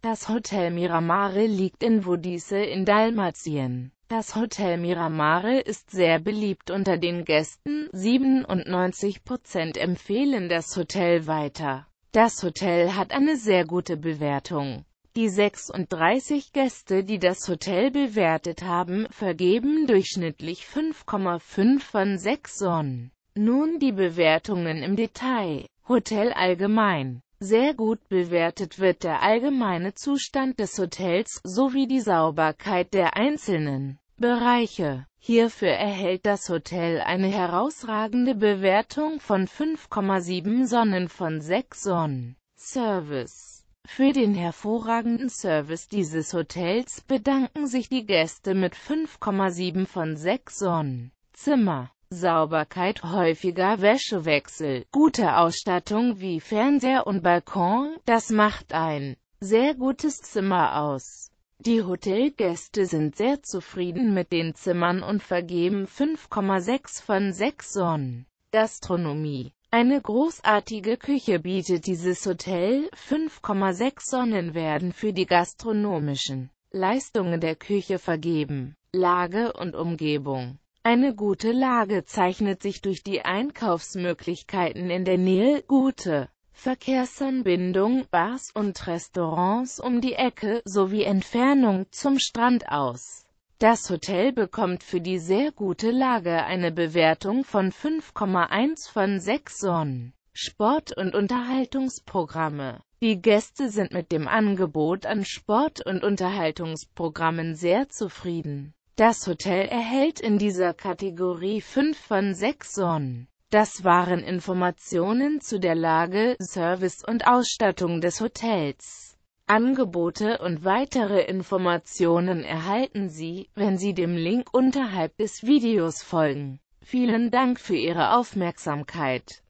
Das Hotel Miramare liegt in Vodice in Dalmatien. Das Hotel Miramare ist sehr beliebt unter den Gästen, 97% empfehlen das Hotel weiter. Das Hotel hat eine sehr gute Bewertung. Die 36 Gäste, die das Hotel bewertet haben, vergeben durchschnittlich 5,5 von 6 Sonnen. Nun die Bewertungen im Detail. Hotel allgemein sehr gut bewertet wird der allgemeine Zustand des Hotels, sowie die Sauberkeit der einzelnen Bereiche. Hierfür erhält das Hotel eine herausragende Bewertung von 5,7 Sonnen von 6 Sonnen. Service Für den hervorragenden Service dieses Hotels bedanken sich die Gäste mit 5,7 von 6 Sonnen. Zimmer Sauberkeit, häufiger Wäschewechsel, gute Ausstattung wie Fernseher und Balkon, das macht ein sehr gutes Zimmer aus. Die Hotelgäste sind sehr zufrieden mit den Zimmern und vergeben 5,6 von 6 Sonnen. Gastronomie eine großartige Küche bietet dieses Hotel, 5,6 Sonnen werden für die gastronomischen Leistungen der Küche vergeben. Lage und Umgebung eine gute Lage zeichnet sich durch die Einkaufsmöglichkeiten in der Nähe, gute Verkehrsanbindung, Bars und Restaurants um die Ecke sowie Entfernung zum Strand aus. Das Hotel bekommt für die sehr gute Lage eine Bewertung von 5,1 von 6 Sonnen. Sport- und Unterhaltungsprogramme Die Gäste sind mit dem Angebot an Sport- und Unterhaltungsprogrammen sehr zufrieden. Das Hotel erhält in dieser Kategorie 5 von 6 Sonnen. Das waren Informationen zu der Lage, Service und Ausstattung des Hotels. Angebote und weitere Informationen erhalten Sie, wenn Sie dem Link unterhalb des Videos folgen. Vielen Dank für Ihre Aufmerksamkeit.